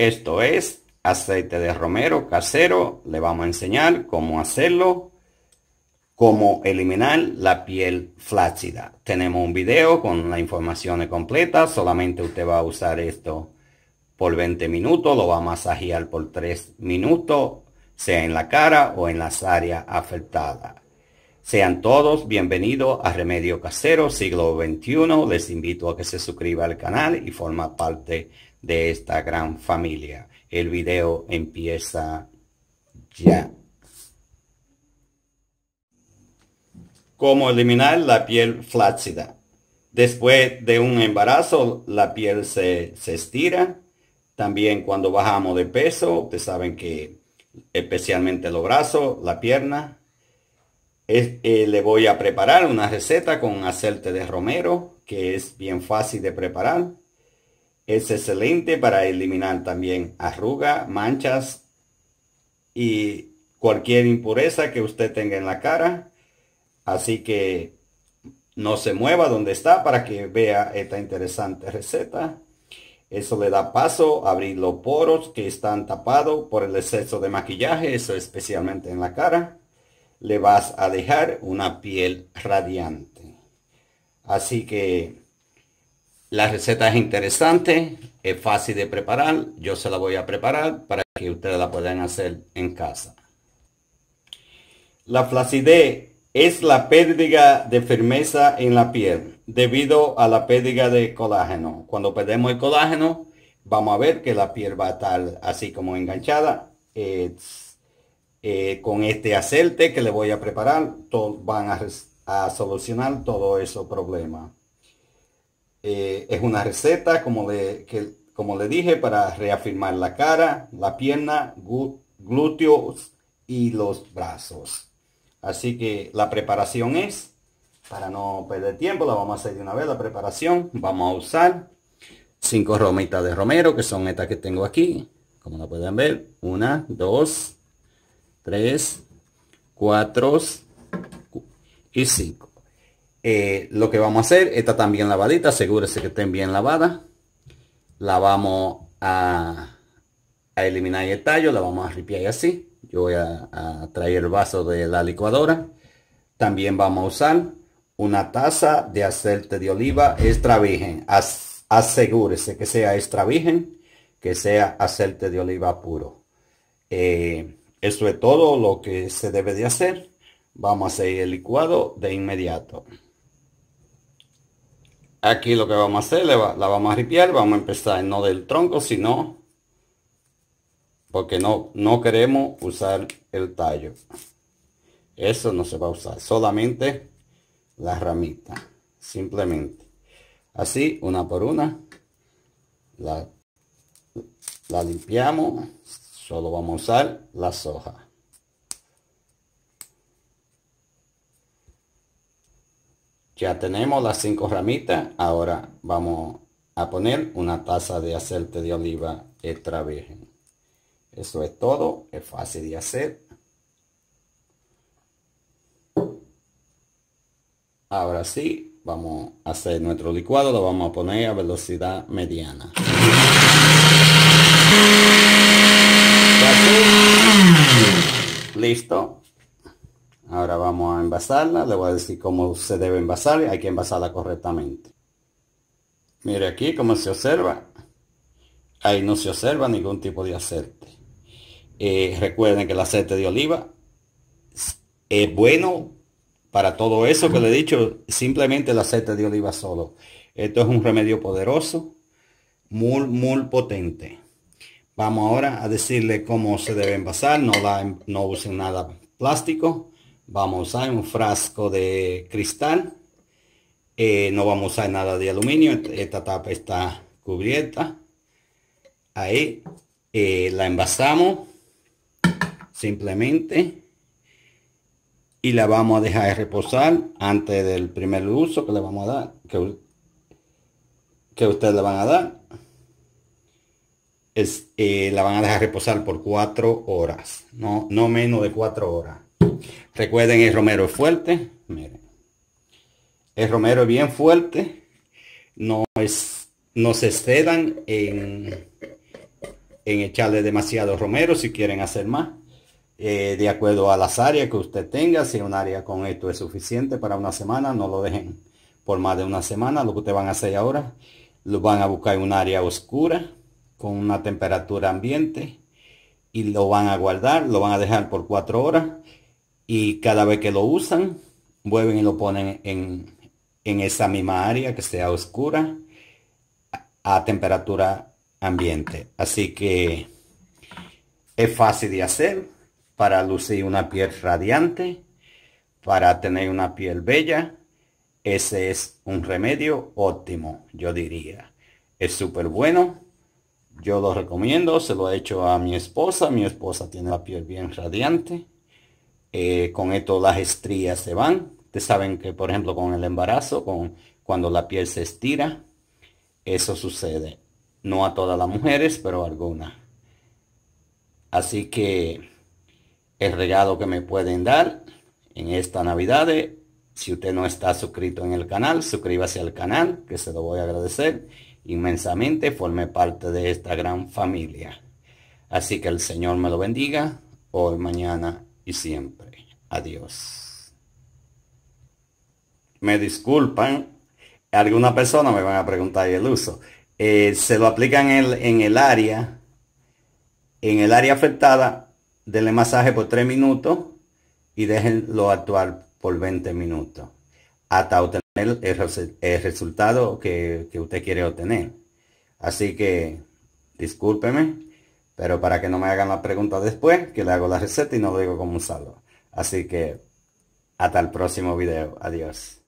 Esto es aceite de romero casero. Le vamos a enseñar cómo hacerlo, cómo eliminar la piel flácida. Tenemos un video con la información completa. Solamente usted va a usar esto por 20 minutos. Lo va a masajear por 3 minutos, sea en la cara o en las áreas afectadas. Sean todos bienvenidos a Remedio Casero Siglo XXI. Les invito a que se suscriba al canal y forma parte de de esta gran familia. El video empieza ya. Cómo eliminar la piel flácida. Después de un embarazo, la piel se, estira. También cuando bajamos de peso, ustedes saben que especialmente los brazos, la pierna. Eh, le voy a preparar una receta con aceite de romero, que es bien fácil de preparar. Es excelente para eliminar también arrugas, manchas y cualquier impureza que usted tenga en la cara. Así que no se mueva donde está para que vea esta interesante receta. Eso le da paso a abrir los poros que están tapados por el exceso de maquillaje, eso especialmente en la cara. Le vas a dejar una piel radiante. Así que la receta es interesante, es fácil de preparar. Yo se la voy a preparar para que ustedes la puedan hacer en casa. La flacidez es la pérdida de firmeza en la piel debido a la pérdida de colágeno. Cuando perdemos el colágeno, vamos a ver que la piel va a estar así como enganchada. Eh, con este aceite que le voy a preparar, van a, solucionar todo esos problemas. Eh, es una receta, como le, que, como le dije, para reafirmar la cara, la pierna, glúteos y los brazos. Así que la preparación es, para no perder tiempo, la vamos a hacer de una vez la preparación. Vamos a usar cinco romitas de romero, que son estas que tengo aquí. Como lo pueden ver, una, dos, tres, cuatro y cinco. Eh, lo que vamos a hacer, está también lavadita, asegúrese que estén bien lavada La vamos a, eliminar el tallo, la vamos a ripiar así. Yo voy a, traer el vaso de la licuadora. También vamos a usar una taza de aceite de oliva extra virgen. asegúrese que sea extra virgen, que sea aceite de oliva puro. Eh, eso es todo lo que se debe de hacer. Vamos a hacer el licuado de inmediato. Aquí lo que vamos a hacer, la vamos a ripiar, vamos a empezar no del tronco, sino porque no, no queremos usar el tallo. Eso no se va a usar, solamente la ramita, simplemente. Así, una por una, la, la limpiamos, solo vamos a usar la soja. Ya tenemos las cinco ramitas. Ahora vamos a poner una taza de aceite de oliva extra virgen. Eso es todo. Es fácil de hacer. Ahora sí, vamos a hacer nuestro licuado. Lo vamos a poner a velocidad mediana. Listo. Ahora vamos a envasarla. Le voy a decir cómo se debe envasar. Hay que envasarla correctamente. Mire aquí cómo se observa. Ahí no se observa ningún tipo de aceite. Eh, recuerden que el aceite de oliva es bueno para todo eso que le he dicho. Simplemente el aceite de oliva solo. Esto es un remedio poderoso. Muy, muy potente. Vamos ahora a decirle cómo se debe envasar. No, la, no usen nada plástico vamos a un frasco de cristal. Eh, no vamos a nada de aluminio. Esta tapa está cubierta. Ahí eh, la envasamos simplemente y la vamos a dejar reposar antes del primer uso que le vamos a dar que, que ustedes le van a dar es, eh, la van a dejar reposar por cuatro horas no no menos de cuatro horas Recuerden, el romero es fuerte. Miren. El romero es bien fuerte. No, es, no se excedan en, en echarle demasiado romero si quieren hacer más. Eh, de acuerdo a las áreas que usted tenga. Si un área con esto es suficiente para una semana, no lo dejen por más de una semana. Lo que ustedes van a hacer ahora, lo van a buscar en un área oscura con una temperatura ambiente y lo van a guardar, lo van a dejar por cuatro horas y cada vez que lo usan, vuelven y lo ponen en, en esa misma área que sea oscura a temperatura ambiente. Así que es fácil de hacer para lucir una piel radiante, para tener una piel bella. Ese es un remedio óptimo, yo diría. Es súper bueno. Yo lo recomiendo, se lo he hecho a mi esposa. Mi esposa tiene la piel bien radiante. Eh, con esto las estrías se van. te saben que, por ejemplo, con el embarazo, con, cuando la piel se estira, eso sucede. No a todas las mujeres, pero a algunas. Así que el regalo que me pueden dar en esta Navidad, si usted no está suscrito en el canal, suscríbase al canal, que se lo voy a agradecer inmensamente. Forme parte de esta gran familia. Así que el Señor me lo bendiga hoy, mañana siempre. Adiós. Me disculpan, alguna persona me van a preguntar el uso. Eh, se lo aplican en el, en el área, en el área afectada, denle masaje por tres minutos y déjenlo actuar por 20 minutos hasta obtener el, resultado que, que usted quiere obtener. Así que discúlpeme, pero para que no me hagan la pregunta después, que le hago la receta y no lo digo como un saludo. Así que hasta el próximo video. Adiós.